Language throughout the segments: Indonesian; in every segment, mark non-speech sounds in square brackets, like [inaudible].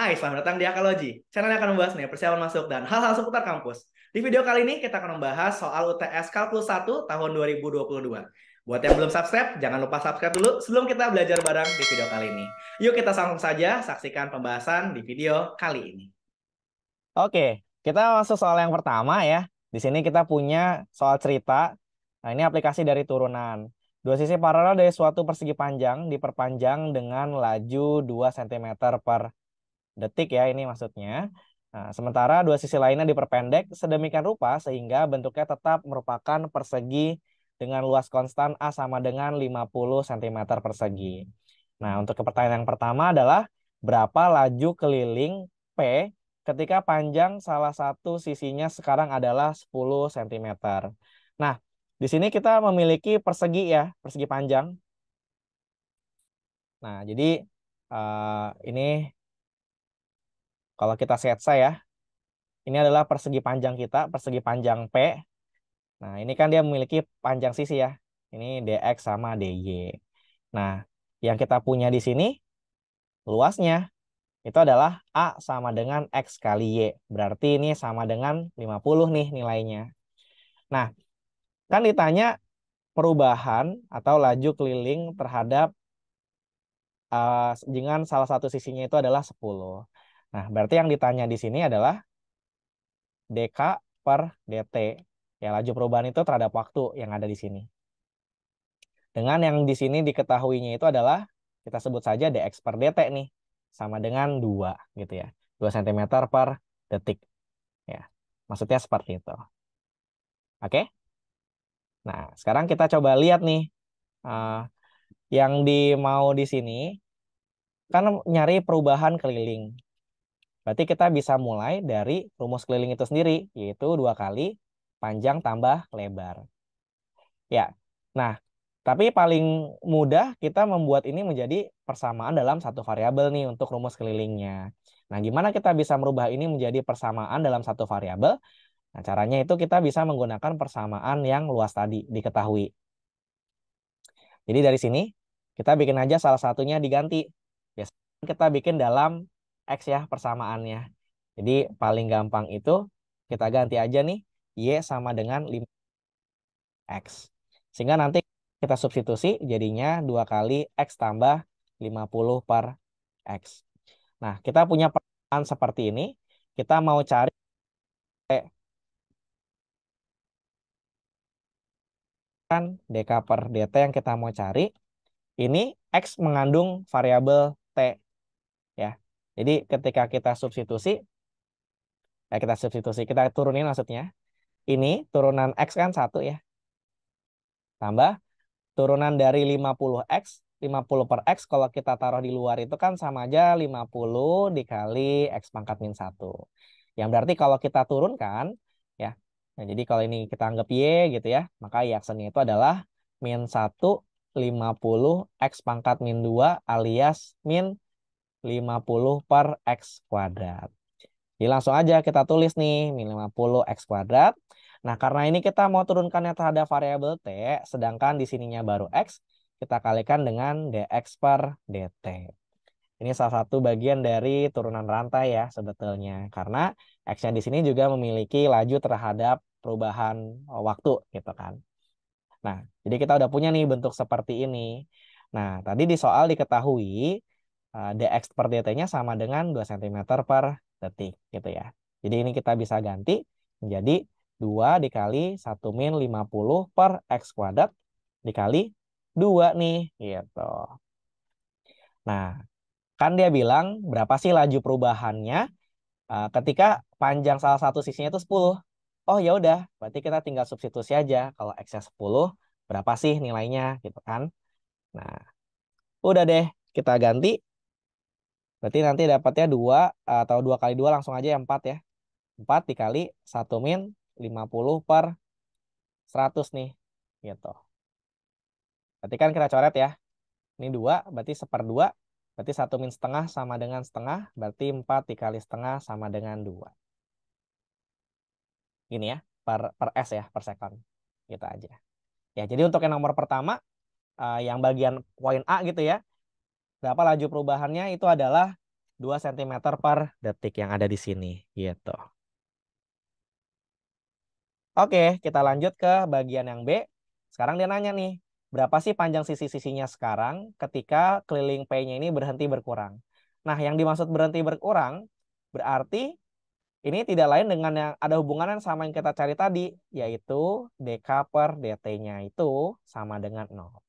Hai, selamat datang di Akaloji Channel yang akan membahas nih persiapan masuk dan hal-hal seputar kampus. Di video kali ini kita akan membahas soal UTS Kalkulus 1 tahun 2022. Buat yang belum subscribe, jangan lupa subscribe dulu sebelum kita belajar bareng di video kali ini. Yuk kita langsung saja saksikan pembahasan di video kali ini. Oke, kita masuk soal yang pertama ya. Di sini kita punya soal cerita. Nah, ini aplikasi dari turunan. Dua sisi paralel dari suatu persegi panjang diperpanjang dengan laju 2 cm per detik ya ini maksudnya. Nah, sementara dua sisi lainnya diperpendek sedemikian rupa sehingga bentuknya tetap merupakan persegi dengan luas konstan A sama dengan 50 cm persegi. Nah, untuk pertanyaan yang pertama adalah berapa laju keliling P ketika panjang salah satu sisinya sekarang adalah 10 cm. Nah, di sini kita memiliki persegi ya, persegi panjang. Nah, jadi uh, ini kalau kita set saya, ini adalah persegi panjang kita, persegi panjang P. Nah, ini kan dia memiliki panjang sisi ya. Ini DX sama DY. Nah, yang kita punya di sini, luasnya itu adalah A sama dengan X kali Y. Berarti ini sama dengan 50 nih nilainya. Nah, kan ditanya perubahan atau laju keliling terhadap uh, dengan salah satu sisinya itu adalah 10. Nah, berarti yang ditanya di sini adalah DK per DT. Ya, laju perubahan itu terhadap waktu yang ada di sini. Dengan yang di sini diketahuinya itu adalah kita sebut saja DX per DT nih. Sama dengan 2 gitu ya. 2 cm per detik. Ya, maksudnya seperti itu. Oke? Nah, sekarang kita coba lihat nih. Uh, yang di mau di sini kan nyari perubahan keliling. Berarti kita bisa mulai dari rumus keliling itu sendiri, yaitu dua kali panjang tambah lebar. Ya, nah tapi paling mudah kita membuat ini menjadi persamaan dalam satu variabel nih untuk rumus kelilingnya. Nah, gimana kita bisa merubah ini menjadi persamaan dalam satu variabel? Nah, caranya itu kita bisa menggunakan persamaan yang luas tadi diketahui. Jadi dari sini kita bikin aja salah satunya diganti. Biasanya kita bikin dalam X ya persamaannya. Jadi paling gampang itu kita ganti aja nih Y sama dengan 5X. Sehingga nanti kita substitusi jadinya 2 kali X tambah 50 per X. Nah, kita punya persamaan seperti ini. Kita mau cari kan DK per DT yang kita mau cari. Ini X mengandung variabel T. Jadi ketika kita substitusi, ya kita substitusi, kita turunin maksudnya. Ini turunan X kan satu ya. Tambah turunan dari 50X, 50 per X kalau kita taruh di luar itu kan sama aja 50 dikali X pangkat min 1. Yang berarti kalau kita turunkan, ya, nah jadi kalau ini kita anggap Y gitu ya, maka Y aksennya itu adalah min 1 50 X pangkat min 2 alias min 50 per X kuadrat. Jadi langsung aja kita tulis nih, min 50 X kuadrat. Nah, karena ini kita mau turunkannya terhadap variabel T, sedangkan di sininya baru X, kita kalikan dengan dx per dt. Ini salah satu bagian dari turunan rantai ya sebetulnya. Karena x-nya di sini juga memiliki laju terhadap perubahan waktu gitu kan. Nah, jadi kita udah punya nih bentuk seperti ini. Nah, tadi di soal diketahui Eh, dx per dt-nya sama dengan 2 cm per detik gitu ya. Jadi ini kita bisa ganti menjadi 2 dikali 1 min 50 per x kuadrat dikali 2 nih gitu. Nah, kan dia bilang berapa sih laju perubahannya eh, ketika panjang salah satu sisinya itu 10. Oh ya udah, berarti kita tinggal substitusi aja kalau x-nya 10 berapa sih nilainya gitu kan. Nah, udah deh kita ganti Berarti nanti dapatnya 2 atau 2 kali 2 langsung aja ya 4 ya. 4 dikali 1 min 50 per 100 nih. Gitu. Berarti kan kita coret ya. Ini 2 berarti 1 per 2. Berarti 1 min setengah sama dengan setengah. Berarti 4 dikali setengah sama dengan 2. Gini ya. Per, per S ya. Per second. Gitu aja. Ya, jadi untuk yang nomor pertama, uh, yang bagian poin A gitu ya, berapa laju perubahannya itu adalah 2 cm per detik yang ada di sini gitu. Oke, kita lanjut ke bagian yang B. Sekarang dia nanya nih, berapa sih panjang sisi-sisinya sekarang ketika keliling P-nya ini berhenti berkurang? Nah, yang dimaksud berhenti berkurang berarti ini tidak lain dengan yang ada hubungan yang sama yang kita cari tadi, yaitu dk per dt-nya itu sama dengan 0.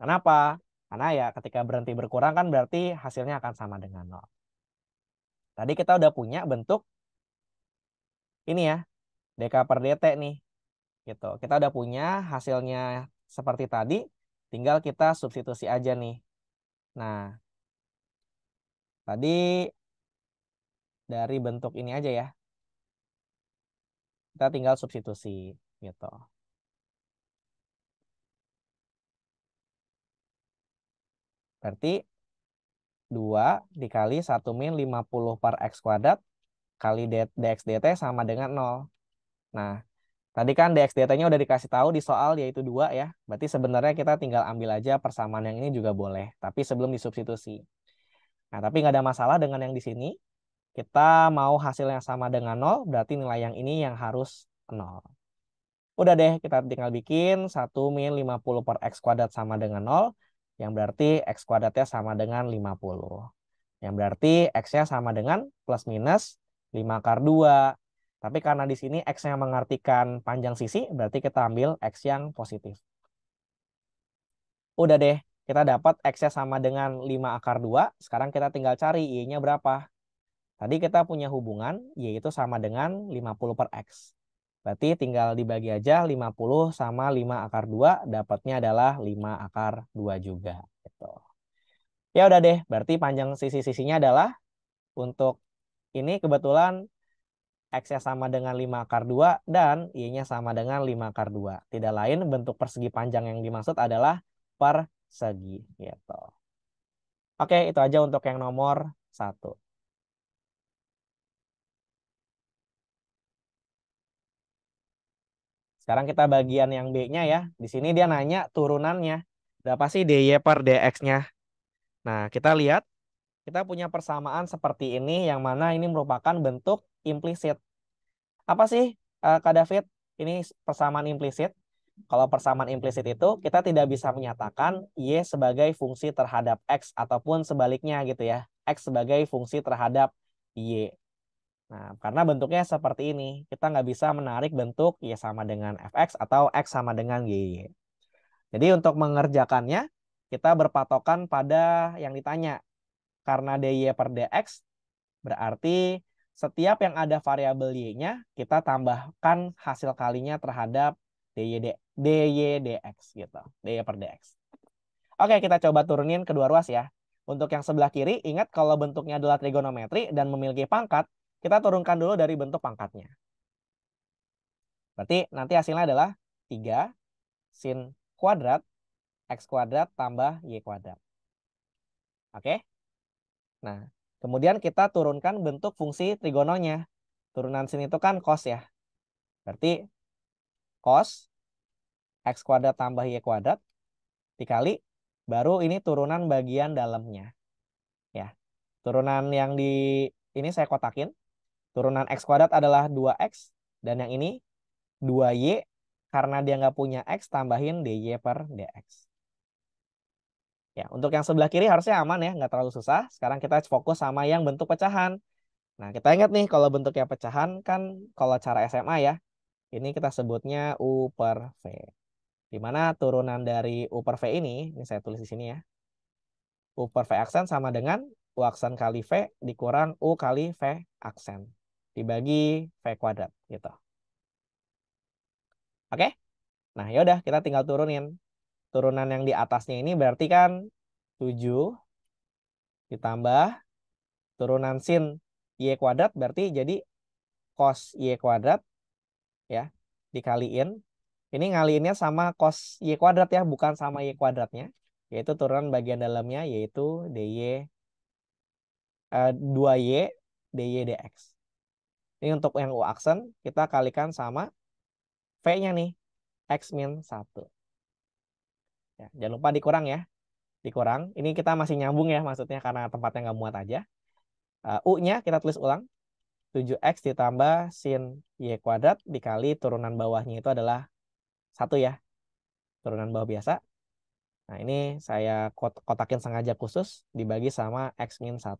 Kenapa? Karena ya ketika berhenti berkurang kan berarti hasilnya akan sama dengan nol. Tadi kita udah punya bentuk ini ya, DK per DT nih. Gitu. Kita udah punya hasilnya seperti tadi, tinggal kita substitusi aja nih. Nah, tadi dari bentuk ini aja ya. Kita tinggal substitusi gitu. Berarti 2 dikali 1 min 50 per X kuadrat kali dx dt sama dengan 0. Nah, tadi kan dx dt-nya udah dikasih tahu di soal yaitu 2 ya. Berarti sebenarnya kita tinggal ambil aja persamaan yang ini juga boleh, tapi sebelum disubstitusi. Nah, tapi nggak ada masalah dengan yang di sini. Kita mau hasil yang sama dengan 0, berarti nilai yang ini yang harus 0. Udah deh, kita tinggal bikin 1 min 50 per X kuadrat sama dengan 0 yang berarti X kuadratnya sama dengan 50. Yang berarti X-nya sama dengan plus minus 5 kar 2. Tapi karena di sini X yang mengartikan panjang sisi, berarti kita ambil X yang positif. Udah deh, kita dapat X-nya sama dengan 5 akar 2. Sekarang kita tinggal cari Y-nya berapa. Tadi kita punya hubungan, Y itu sama dengan 50 per X. Berarti tinggal dibagi aja 50 sama 5 akar 2, dapatnya adalah 5 akar 2 juga. Gitu. Ya udah deh, berarti panjang sisi-sisinya adalah untuk ini kebetulan X-nya sama dengan 5 akar 2 dan Y-nya sama dengan 5 akar 2. Tidak lain bentuk persegi panjang yang dimaksud adalah persegi. Gitu. Oke, itu aja untuk yang nomor 1. Sekarang kita bagian yang B-nya ya. Di sini dia nanya turunannya. Berapa sih DY per DX-nya? Nah, kita lihat. Kita punya persamaan seperti ini, yang mana ini merupakan bentuk implisit. Apa sih, eh, Kak David? Ini persamaan implisit. Kalau persamaan implisit itu, kita tidak bisa menyatakan Y sebagai fungsi terhadap X, ataupun sebaliknya gitu ya. X sebagai fungsi terhadap Y. Nah, karena bentuknya seperti ini, kita nggak bisa menarik bentuk Y sama dengan Fx atau X sama dengan Y. Jadi untuk mengerjakannya, kita berpatokan pada yang ditanya. Karena dy per dx, berarti setiap yang ada variabel y-nya, kita tambahkan hasil kalinya terhadap dy, dy dx. gitu dy per dx. Oke, kita coba turunin kedua ruas ya. Untuk yang sebelah kiri, ingat kalau bentuknya adalah trigonometri dan memiliki pangkat, kita turunkan dulu dari bentuk pangkatnya. Berarti nanti hasilnya adalah 3 sin kuadrat x kuadrat tambah y kuadrat. Oke? Nah, kemudian kita turunkan bentuk fungsi trigononya. Turunan sin itu kan cos ya. Berarti cos x kuadrat tambah y kuadrat dikali baru ini turunan bagian dalamnya. Ya. Turunan yang di ini saya kotakin Turunan X kuadrat adalah 2X. Dan yang ini 2Y. Karena dia nggak punya X, tambahin DY per DX. Ya, untuk yang sebelah kiri harusnya aman ya, nggak terlalu susah. Sekarang kita fokus sama yang bentuk pecahan. Nah, kita ingat nih kalau bentuknya pecahan kan kalau cara SMA ya, ini kita sebutnya U per V. Di mana turunan dari U per V ini, ini saya tulis di sini ya. U per V aksen sama dengan U aksen kali V dikurang U kali V aksen dibagi V kuadrat gitu. Oke? Nah, yaudah kita tinggal turunin. Turunan yang di atasnya ini berarti kan 7 ditambah turunan sin y kuadrat berarti jadi cos y kuadrat ya dikaliin ini ngaliinnya sama cos y kuadrat ya bukan sama y kuadratnya yaitu turunan bagian dalamnya yaitu dy uh, eh, 2y dy dx ini untuk yang U aksen, kita kalikan sama V-nya nih, X min 1. Ya, jangan lupa dikurang ya. Dikurang. Ini kita masih nyambung ya maksudnya karena tempatnya nggak muat aja. Eh, U-nya kita tulis ulang. 7X ditambah sin Y kuadrat dikali turunan bawahnya itu adalah satu ya. Turunan bawah biasa. Nah ini saya kotakin sengaja khusus dibagi sama X min 1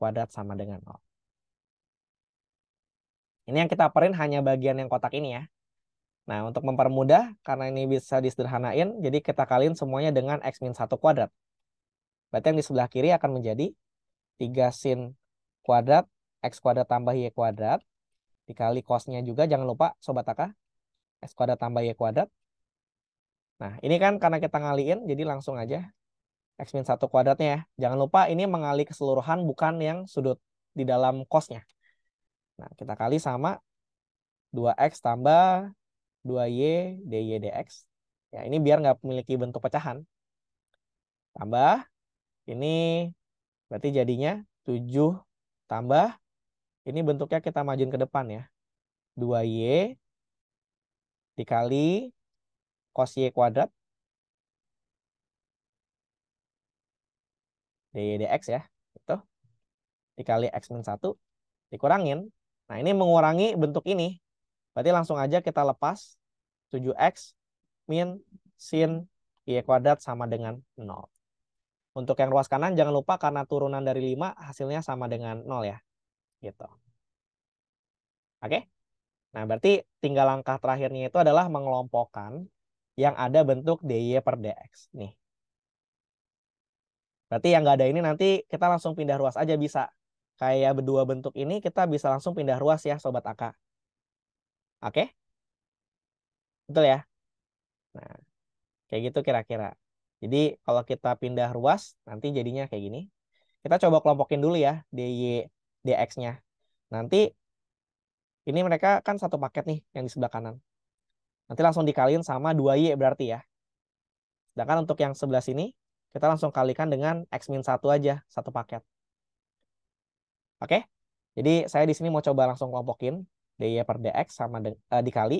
kuadrat sama dengan 0. Ini yang kita perin hanya bagian yang kotak ini ya. Nah, untuk mempermudah, karena ini bisa disederhanain, jadi kita kaliin semuanya dengan X minus 1 kuadrat. Berarti yang di sebelah kiri akan menjadi 3 sin kuadrat, X kuadrat tambah Y kuadrat, dikali kosnya juga, jangan lupa Sobat Taka, X kuadrat tambah Y kuadrat. Nah, ini kan karena kita ngaliin, jadi langsung aja X minus 1 kuadratnya ya. Jangan lupa ini mengali keseluruhan, bukan yang sudut di dalam kosnya. Nah, kita kali sama 2x tambah 2y dy dx. Ya, ini biar nggak memiliki bentuk pecahan. Tambah, ini berarti jadinya 7 tambah, ini bentuknya kita majuin ke depan ya. 2y dikali cos y kuadrat dy dx ya. Itu dikali x minus 1 dikurangin Nah, ini mengurangi bentuk ini. Berarti langsung aja kita lepas 7x min sin y kuadrat sama dengan 0. Untuk yang ruas kanan jangan lupa karena turunan dari 5 hasilnya sama dengan 0 ya. Gitu. Oke? Nah, berarti tinggal langkah terakhirnya itu adalah mengelompokkan yang ada bentuk dy per dx. Nih. Berarti yang nggak ada ini nanti kita langsung pindah ruas aja bisa kayak berdua bentuk ini, kita bisa langsung pindah ruas ya Sobat Aka. Oke? Betul ya? Nah, kayak gitu kira-kira. Jadi kalau kita pindah ruas, nanti jadinya kayak gini. Kita coba kelompokin dulu ya DY, DX-nya. Nanti ini mereka kan satu paket nih yang di sebelah kanan. Nanti langsung dikaliin sama 2Y berarti ya. Sedangkan untuk yang sebelah sini, kita langsung kalikan dengan X-1 aja, satu paket. Oke? Jadi saya di sini mau coba langsung kelompokin dy per dx sama de, uh, eh, dikali.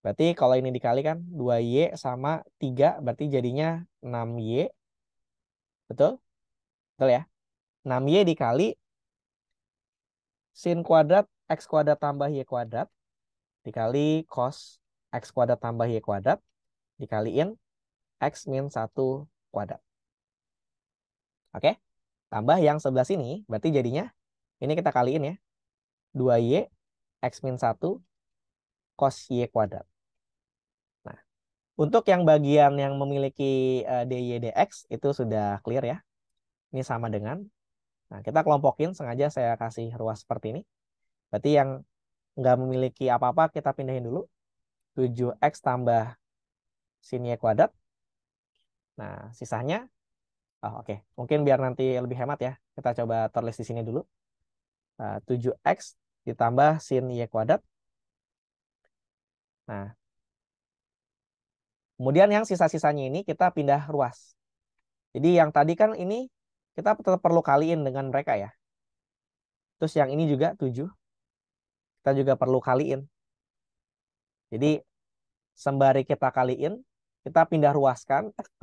Berarti kalau ini dikali kan 2y sama 3 berarti jadinya 6y. Betul? Betul ya? 6y dikali sin kuadrat x kuadrat tambah y kuadrat dikali cos x kuadrat tambah y kuadrat dikaliin x min 1 kuadrat. Oke? Okay? Tambah yang sebelah sini, berarti jadinya, ini kita kaliin ya. 2y x min 1 cos y kuadrat. Nah, untuk yang bagian yang memiliki eh, dy dx itu sudah clear ya. Ini sama dengan. Nah, kita kelompokin, sengaja saya kasih ruas seperti ini. Berarti yang nggak memiliki apa-apa, kita pindahin dulu. 7x tambah sin y kuadrat. Nah, sisanya Oh, Oke, okay. mungkin biar nanti lebih hemat ya. Kita coba terlist di sini dulu. Ah, uh, 7x ditambah sin y kuadrat. Nah, kemudian yang sisa-sisanya ini kita pindah ruas. Jadi yang tadi kan ini kita tetap perlu kaliin dengan mereka ya. Terus yang ini juga 7. Kita juga perlu kaliin. Jadi sembari kita kaliin, kita pindah ruaskan. [coughs]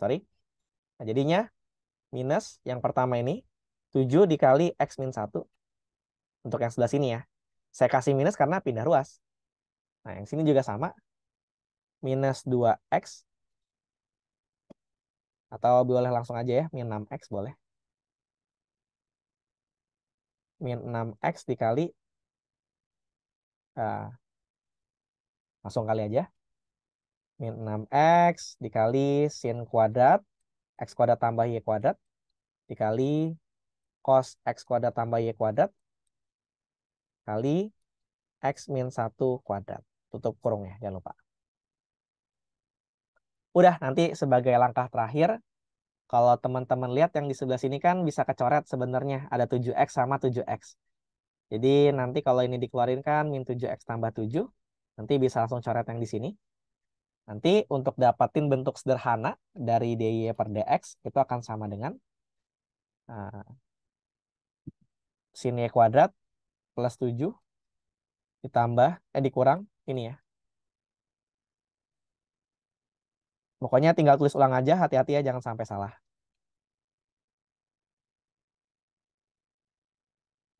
Sorry. Nah, jadinya minus yang pertama ini 7 dikali X min 1 untuk yang sebelah sini ya. Saya kasih minus karena pindah ruas. Nah, yang sini juga sama. Minus 2X. Atau boleh langsung aja ya, min 6X boleh. Min 6X dikali. Uh, langsung kali aja. Min 6X dikali sin kuadrat X kuadrat tambah Y kuadrat dikali cos X kuadrat tambah Y kuadrat kali X min 1 kuadrat. Tutup kurungnya, jangan lupa. Udah, nanti sebagai langkah terakhir, kalau teman-teman lihat yang di sebelah sini kan bisa kecoret sebenarnya. Ada 7X sama 7X. Jadi nanti kalau ini dikeluarin kan min 7X tambah 7. Nanti bisa langsung coret yang di sini. Nanti untuk dapatin bentuk sederhana dari dy per dx itu akan sama dengan uh, eh, sin y kuadrat plus 7 ditambah, eh dikurang ini ya. Pokoknya tinggal tulis ulang aja, hati-hati ya jangan sampai salah.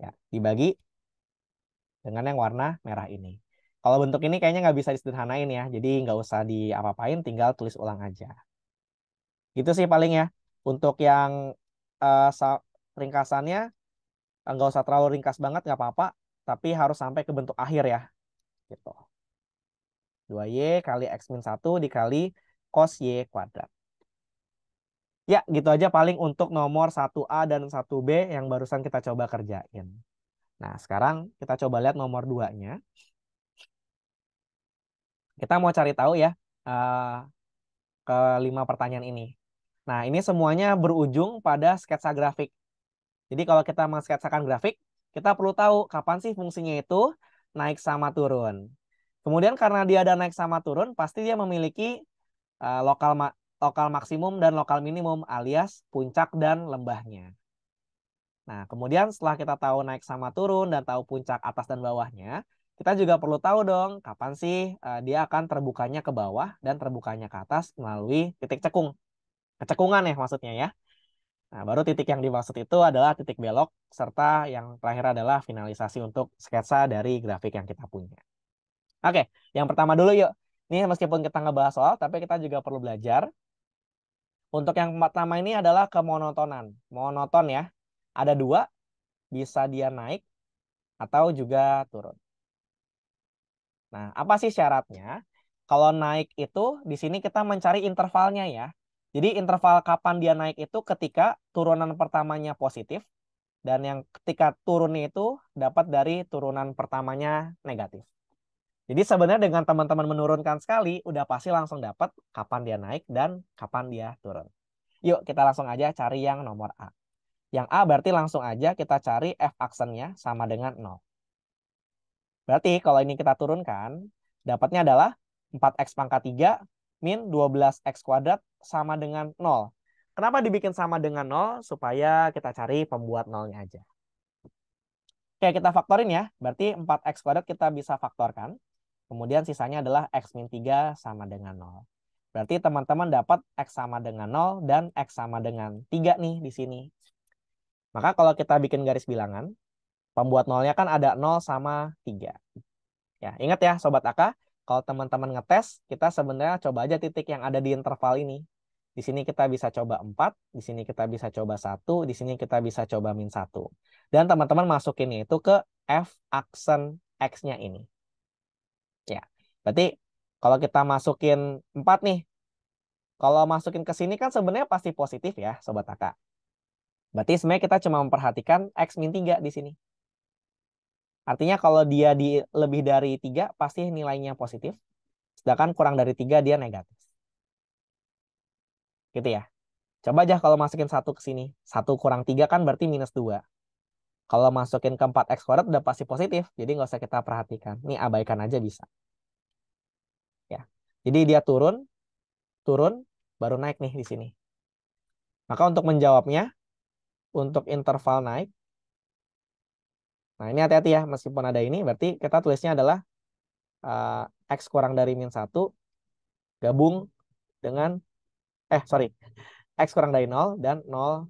Ya, dibagi dengan yang warna merah ini. Kalau bentuk ini kayaknya nggak bisa disederhanain ya. Jadi nggak usah diapa-apain, tinggal tulis ulang aja. Gitu sih paling ya. Untuk yang uh, ringkasannya, eh, nggak usah terlalu ringkas banget, nggak apa-apa. Tapi harus sampai ke bentuk akhir ya. Gitu. 2Y kali X 1 dikali cos Y kuadrat. Ya, gitu aja paling untuk nomor 1A dan 1B yang barusan kita coba kerjain. Nah, sekarang kita coba lihat nomor 2-nya. Kita mau cari tahu ya uh, lima pertanyaan ini. Nah, ini semuanya berujung pada sketsa grafik. Jadi kalau kita mengsketsakan grafik, kita perlu tahu kapan sih fungsinya itu naik sama turun. Kemudian karena dia ada naik sama turun, pasti dia memiliki uh, lokal ma lokal maksimum dan lokal minimum alias puncak dan lembahnya. Nah, kemudian setelah kita tahu naik sama turun dan tahu puncak atas dan bawahnya, kita juga perlu tahu dong kapan sih uh, dia akan terbukanya ke bawah dan terbukanya ke atas melalui titik cekung. Kecekungan ya maksudnya ya. Nah, baru titik yang dimaksud itu adalah titik belok serta yang terakhir adalah finalisasi untuk sketsa dari grafik yang kita punya. Oke, yang pertama dulu yuk. Ini meskipun kita ngebahas soal, tapi kita juga perlu belajar. Untuk yang pertama ini adalah kemonotonan. Monoton ya. Ada dua, bisa dia naik atau juga turun. Nah, apa sih syaratnya? Kalau naik itu di sini kita mencari intervalnya ya. Jadi interval kapan dia naik itu ketika turunan pertamanya positif dan yang ketika turunnya itu dapat dari turunan pertamanya negatif. Jadi sebenarnya dengan teman-teman menurunkan sekali udah pasti langsung dapat kapan dia naik dan kapan dia turun. Yuk kita langsung aja cari yang nomor A. Yang A berarti langsung aja kita cari F aksennya sama dengan 0. Berarti kalau ini kita turunkan, dapatnya adalah 4x pangkat 3 min 12x kuadrat sama dengan 0. Kenapa dibikin sama dengan 0? Supaya kita cari pembuat nolnya aja. Oke, kita faktorin ya. Berarti 4x kuadrat kita bisa faktorkan. Kemudian sisanya adalah x min 3 sama dengan 0. Berarti teman-teman dapat x sama dengan 0 dan x sama dengan 3 nih di sini. Maka kalau kita bikin garis bilangan, Pembuat nolnya kan ada 0 sama 3. Ya, ingat ya Sobat Aka, kalau teman-teman ngetes, kita sebenarnya coba aja titik yang ada di interval ini. Di sini kita bisa coba 4, di sini kita bisa coba 1, di sini kita bisa coba min 1. Dan teman-teman masukinnya itu ke f aksen x-nya ini. Ya, berarti kalau kita masukin 4 nih, kalau masukin ke sini kan sebenarnya pasti positif ya Sobat Aka. Berarti sebenarnya kita cuma memperhatikan x min 3 di sini. Artinya kalau dia di lebih dari tiga pasti nilainya positif. Sedangkan kurang dari tiga dia negatif. Gitu ya. Coba aja kalau masukin satu ke sini. Satu kurang tiga kan berarti minus dua. Kalau masukin ke 4x kuadrat udah pasti positif. Jadi nggak usah kita perhatikan. Ini abaikan aja bisa. Ya. Jadi dia turun, turun, baru naik nih di sini. Maka untuk menjawabnya, untuk interval naik, Nah, ini hati-hati ya, meskipun ada ini, berarti kita tulisnya adalah uh, X kurang dari min 1 gabung dengan, eh sorry, X kurang dari 0 dan 0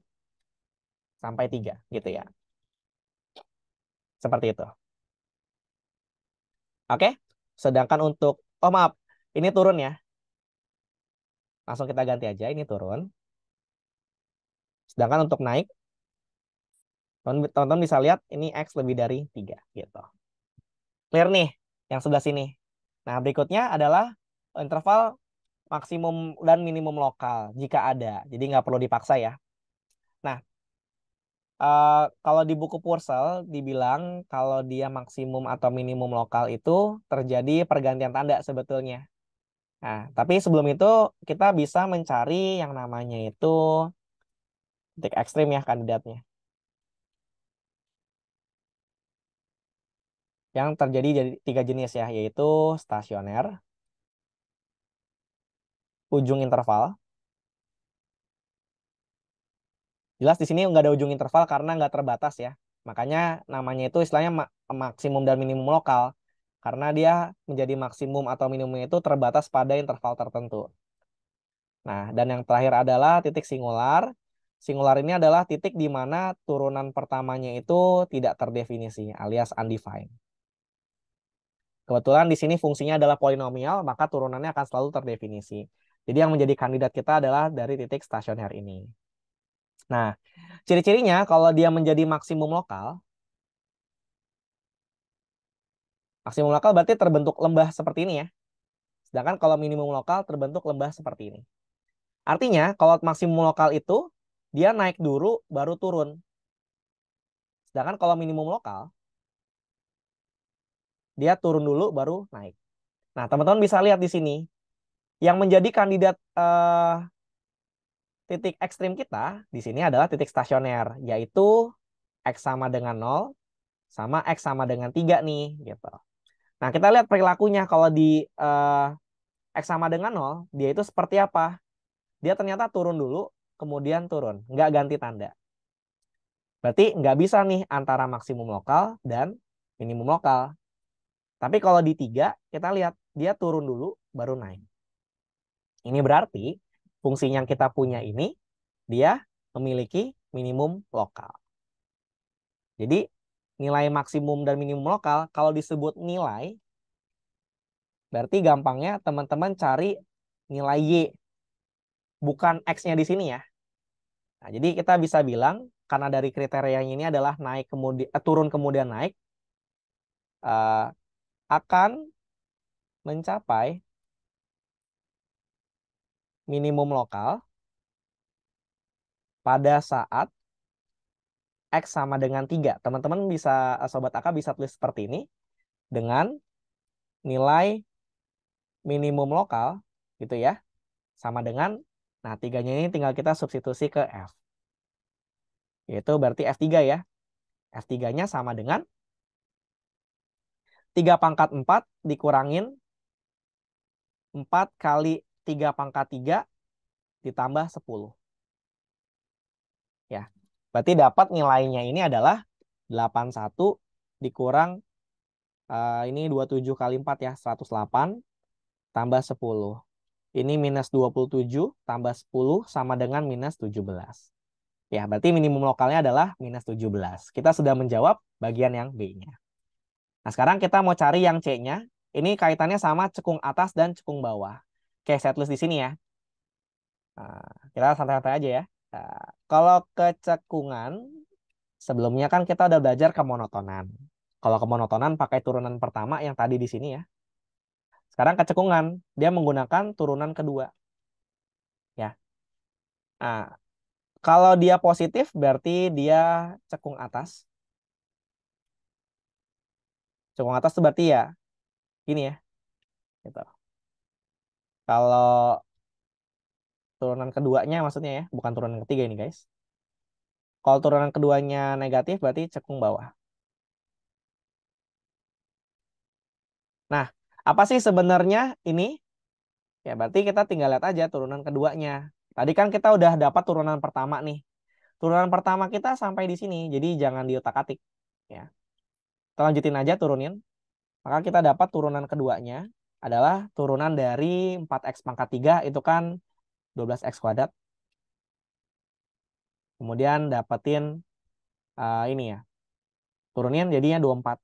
sampai 3 gitu ya. Seperti itu. Oke, sedangkan untuk, oh maaf, ini turun ya. Langsung kita ganti aja, ini turun. Sedangkan untuk naik, Teman-teman bisa lihat ini X lebih dari 3 gitu. Clear nih yang sebelah sini. Nah berikutnya adalah interval maksimum dan minimum lokal jika ada. Jadi nggak perlu dipaksa ya. Nah uh, kalau di buku Purcell dibilang kalau dia maksimum atau minimum lokal itu terjadi pergantian tanda sebetulnya. Nah, tapi sebelum itu kita bisa mencari yang namanya itu titik ekstrim ya kandidatnya. yang terjadi jadi tiga jenis ya, yaitu stasioner, ujung interval. Jelas di sini nggak ada ujung interval karena nggak terbatas ya. Makanya namanya itu istilahnya maksimum dan minimum lokal. Karena dia menjadi maksimum atau minimumnya itu terbatas pada interval tertentu. Nah, dan yang terakhir adalah titik singular. Singular ini adalah titik di mana turunan pertamanya itu tidak terdefinisi alias undefined. Kebetulan di sini fungsinya adalah polinomial, maka turunannya akan selalu terdefinisi. Jadi yang menjadi kandidat kita adalah dari titik stasioner ini. Nah, ciri-cirinya kalau dia menjadi maksimum lokal, maksimum lokal berarti terbentuk lembah seperti ini ya. Sedangkan kalau minimum lokal terbentuk lembah seperti ini. Artinya, kalau maksimum lokal itu, dia naik dulu baru turun. Sedangkan kalau minimum lokal, dia turun dulu baru naik. Nah, teman-teman bisa lihat di sini yang menjadi kandidat uh, titik ekstrim kita di sini adalah titik stasioner, yaitu X sama dengan 0, sama X sama dengan 3 nih. gitu. Nah, kita lihat perilakunya kalau di uh, X sama dengan 0, dia itu seperti apa? Dia ternyata turun dulu, kemudian turun, nggak ganti tanda. Berarti nggak bisa nih antara maksimum lokal dan minimum lokal. Tapi kalau di tiga, kita lihat dia turun dulu, baru naik. Ini berarti fungsi yang kita punya ini, dia memiliki minimum lokal. Jadi nilai maksimum dan minimum lokal, kalau disebut nilai, berarti gampangnya teman-teman cari nilai Y. Bukan X-nya di sini ya. Nah, jadi kita bisa bilang, karena dari kriterianya ini adalah naik kemudian, eh, turun kemudian naik, uh, akan mencapai minimum lokal pada saat X sama dengan 3. Teman-teman bisa, eh, Sobat Aka bisa tulis seperti ini. Dengan nilai minimum lokal, gitu ya. Sama dengan, nah tiganya ini tinggal kita substitusi ke F. Yaitu berarti F3 ya. F3-nya sama dengan 3 pangkat 4 dikurangin 4 kali 3 pangkat 3 ditambah 10. Ya, berarti dapat nilainya ini adalah 81 dikurang uh, ini 27 kali 4 ya 108 tambah 10. Ini minus 27 tambah 10 sama dengan minus 17. Ya, berarti minimum lokalnya adalah minus 17. Kita sudah menjawab bagian yang B-nya. Nah, sekarang kita mau cari yang C-nya. Ini kaitannya sama cekung atas dan cekung bawah. Oke, saya tulis di sini ya. Nah, kita santai-santai aja ya. Nah, kalau kecekungan, sebelumnya kan kita udah belajar ke monotonan. Kalau ke monotonan pakai turunan pertama yang tadi di sini ya. Sekarang kecekungan, dia menggunakan turunan kedua. Ya. Nah, kalau dia positif berarti dia cekung atas cekung atas itu berarti ya gini ya gitu kalau turunan keduanya maksudnya ya bukan turunan ketiga ini guys kalau turunan keduanya negatif berarti cekung bawah nah apa sih sebenarnya ini ya berarti kita tinggal lihat aja turunan keduanya tadi kan kita udah dapat turunan pertama nih turunan pertama kita sampai di sini jadi jangan diotak atik ya kita lanjutin aja turunin maka kita dapat turunan keduanya adalah turunan dari 4x pangkat 3 itu kan 12x kuadrat. Kemudian dapetin uh, ini ya. Turunin jadinya 24.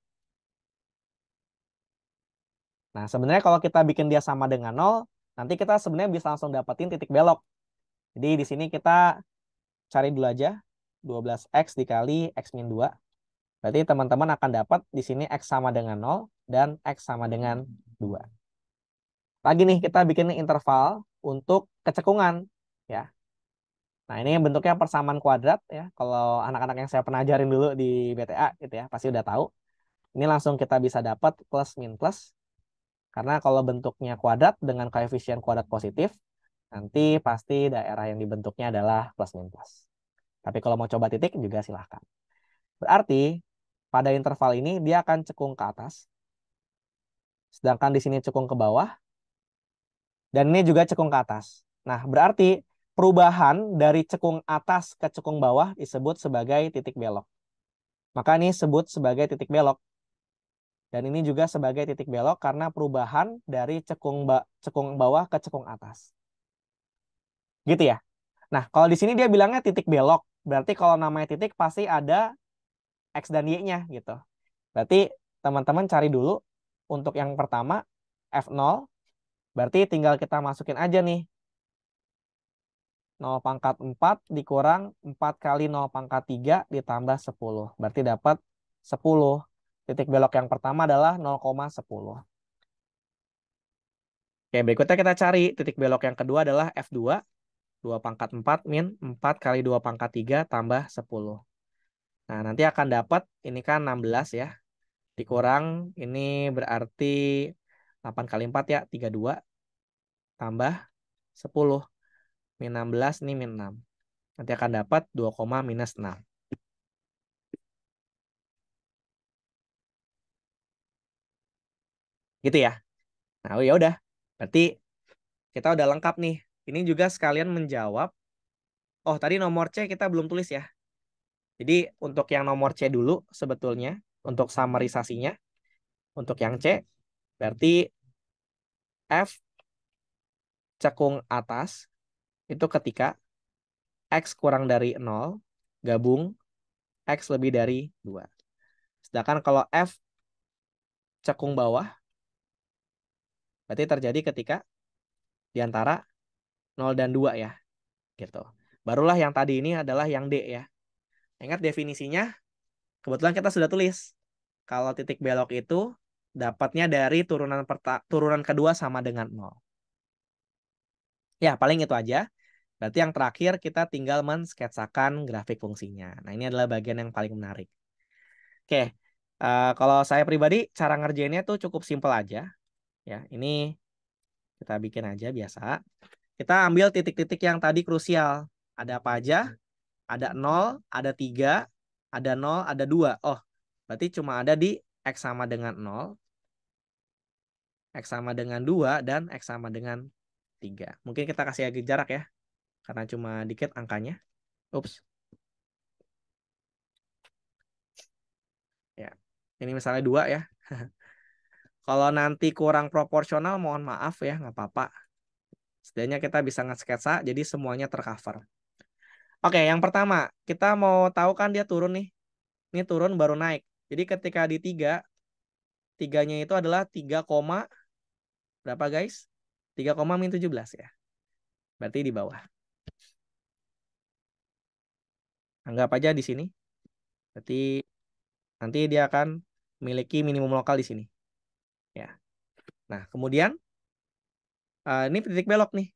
Nah, sebenarnya kalau kita bikin dia sama dengan 0, nanti kita sebenarnya bisa langsung dapetin titik belok. Jadi di sini kita cari dulu aja 12x dikali x min 2 Berarti teman-teman akan dapat di sini X sama dengan 0 dan X sama dengan 2. Lagi nih kita bikin interval untuk kecekungan. ya. Nah ini bentuknya persamaan kuadrat ya. Kalau anak-anak yang saya penajarin dulu di BTA gitu ya pasti udah tahu. Ini langsung kita bisa dapat plus min plus. Karena kalau bentuknya kuadrat dengan koefisien kuadrat positif, nanti pasti daerah yang dibentuknya adalah plus min plus. Tapi kalau mau coba titik juga silahkan. Berarti pada interval ini dia akan cekung ke atas. Sedangkan di sini cekung ke bawah. Dan ini juga cekung ke atas. Nah, berarti perubahan dari cekung atas ke cekung bawah disebut sebagai titik belok. Maka ini sebut sebagai titik belok. Dan ini juga sebagai titik belok karena perubahan dari cekung, ba cekung bawah ke cekung atas. Gitu ya. Nah, kalau di sini dia bilangnya titik belok. Berarti kalau namanya titik pasti ada X dan Y-nya gitu. Berarti teman-teman cari dulu untuk yang pertama F0, berarti tinggal kita masukin aja nih 0 pangkat 4 dikurang 4 kali 0 pangkat 3 ditambah 10. Berarti dapat 10. Titik belok yang pertama adalah 0,10. Oke, berikutnya kita cari titik belok yang kedua adalah F2. 2 pangkat 4 min 4 kali 2 pangkat 3 tambah 10. Nah, nanti akan dapat ini kan 16 ya. Dikurang ini berarti 8 kali 4 ya, 32. Tambah 10. Min 16 ini min 6. Nanti akan dapat 2, minus 6. Gitu ya. Nah, ya udah. Berarti kita udah lengkap nih. Ini juga sekalian menjawab. Oh, tadi nomor C kita belum tulis ya. Jadi untuk yang nomor C dulu sebetulnya untuk summarisasinya. Untuk yang C berarti F cekung atas itu ketika X kurang dari 0 gabung X lebih dari 2. Sedangkan kalau F cekung bawah berarti terjadi ketika di antara 0 dan 2 ya. Gitu. Barulah yang tadi ini adalah yang D ya. Ingat definisinya, kebetulan kita sudah tulis. Kalau titik belok itu dapatnya dari turunan perta turunan kedua sama dengan nol. Ya, paling itu aja. Berarti yang terakhir kita tinggal mensketsakan grafik fungsinya. Nah, ini adalah bagian yang paling menarik. Oke, uh, kalau saya pribadi cara ngerjainnya tuh cukup simpel aja. Ya, ini kita bikin aja biasa. Kita ambil titik-titik yang tadi krusial. Ada apa aja? Ada 0, ada 3, ada 0, ada 2. Oh, berarti cuma ada di X sama dengan 0, X sama dengan 2, dan X sama dengan 3. Mungkin kita kasih agak jarak ya, karena cuma dikit angkanya. Ups. Ya, ini misalnya 2 ya. [laughs] Kalau nanti kurang proporsional, mohon maaf ya, nggak apa-apa. Setidaknya kita bisa nge-sketsa, jadi semuanya tercover. Oke, yang pertama kita mau tahu kan dia turun nih. Ini turun baru naik. Jadi ketika di tiga, tiganya itu adalah 3, berapa guys? 3, min belas ya. Berarti di bawah. Anggap aja di sini. Berarti nanti dia akan memiliki minimum lokal di sini. Ya. Nah, kemudian eh, ini titik belok nih.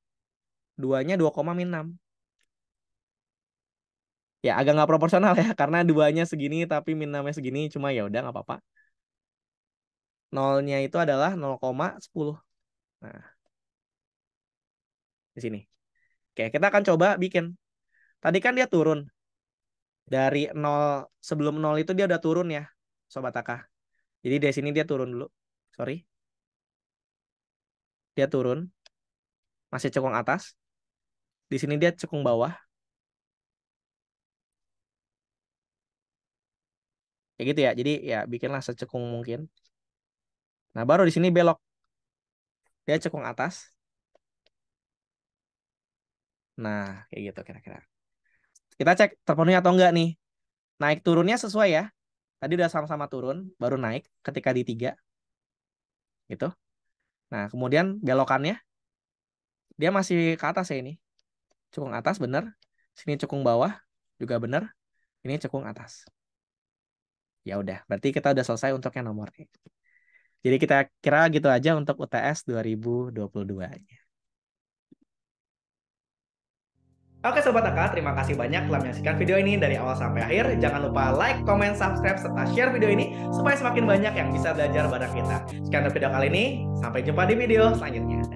Duanya 2, min 6 ya agak nggak proporsional ya karena duanya segini tapi min namanya segini cuma ya udah nggak apa-apa nolnya itu adalah 0,10 nah di sini oke kita akan coba bikin tadi kan dia turun dari nol sebelum nol itu dia udah turun ya sobat Aka jadi di sini dia turun dulu sorry dia turun masih cekung atas di sini dia cekung bawah ya gitu ya jadi ya bikinlah secekung mungkin nah baru di sini belok dia cekung atas nah kayak gitu kira-kira kita cek terpenuhi atau enggak nih naik turunnya sesuai ya tadi udah sama-sama turun baru naik ketika di tiga gitu nah kemudian belokannya dia masih ke atas ya ini cekung atas bener sini cekung bawah juga bener ini cekung atas Ya udah, berarti kita udah selesai untuk yang nomor E. Jadi kita kira gitu aja untuk UTS 2022-nya. Oke Sobat Aka, terima kasih banyak telah menyaksikan video ini dari awal sampai akhir. Jangan lupa like, comment, subscribe, serta share video ini supaya semakin banyak yang bisa belajar bareng kita. Sekian untuk video kali ini, sampai jumpa di video selanjutnya.